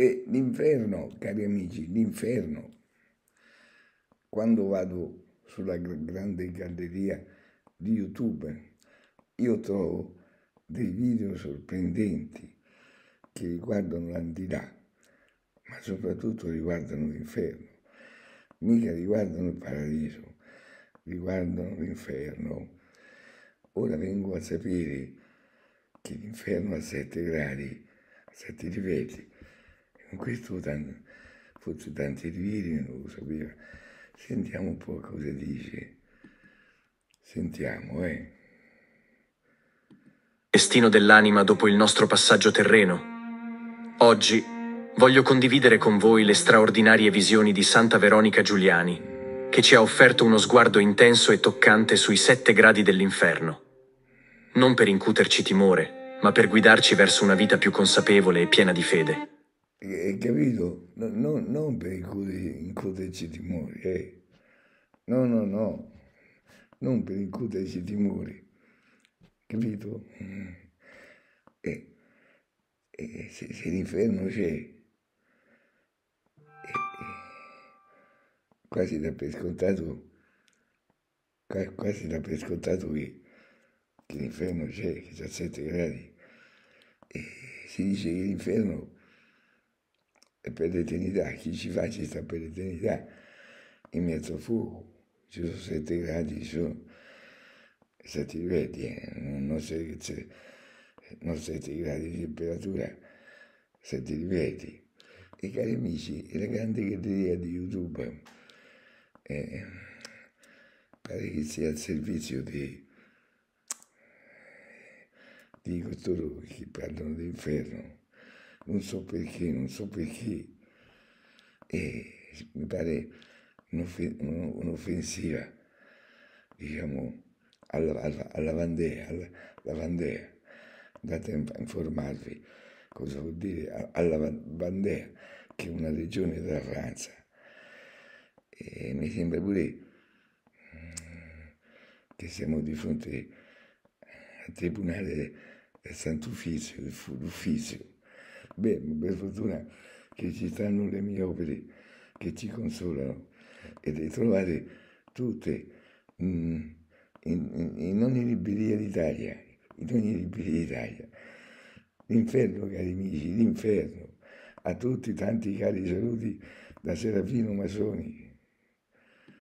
E l'inferno, cari amici, l'inferno. Quando vado sulla grande galleria di YouTube, io trovo dei video sorprendenti che riguardano l'aldilà, ma soprattutto riguardano l'inferno. Mica riguardano il paradiso, riguardano l'inferno. Ora vengo a sapere che l'inferno ha sette gradi, sette livelli questo forse tanti Tanzilieri non lo sapeva. Sentiamo un po' cosa dice. Sentiamo, eh. Destino dell'anima dopo il nostro passaggio terreno. Oggi voglio condividere con voi le straordinarie visioni di Santa Veronica Giuliani, che ci ha offerto uno sguardo intenso e toccante sui sette gradi dell'inferno. Non per incuterci timore, ma per guidarci verso una vita più consapevole e piena di fede eh, capito? No, no, non per incuterci timori, eh. No, no, no, non per incuterci timori, capito? Eh, eh, se, se l'inferno c'è, eh, eh, quasi da per scontato, quasi da per scontato che, che l'inferno c'è, che c'è a 7 gradi. E eh, si dice che l'inferno e per l'eternità. Chi ci fa ci sta per l'eternità in mezzo a fuoco. Ci sono sette gradi, ci sono sette gradi, eh. non, sette, non sette gradi di temperatura, sette gradi. E cari amici, la grande galleria di YouTube eh, pare che sia al servizio di, di coloro che parlano dell'inferno non so perché, non so perché. E mi pare un'offensiva, diciamo, alla, alla, alla Vandea, alla, alla Vandea. Andate a informarvi cosa vuol dire alla Vandea, che è una regione della Francia. E mi sembra pure mm, che siamo di fronte al Tribunale del Sant'Ufficio, l'Ufficio Beh, per fortuna che ci stanno le mie opere che ci consolano e di trovare tutte mh, mm, in, in, ogni libreria d'Italia, in ogni libreria d'Italia. L'inferno, cari amici, l'inferno. A tutti tanti cari saluti da Serafino Masoni.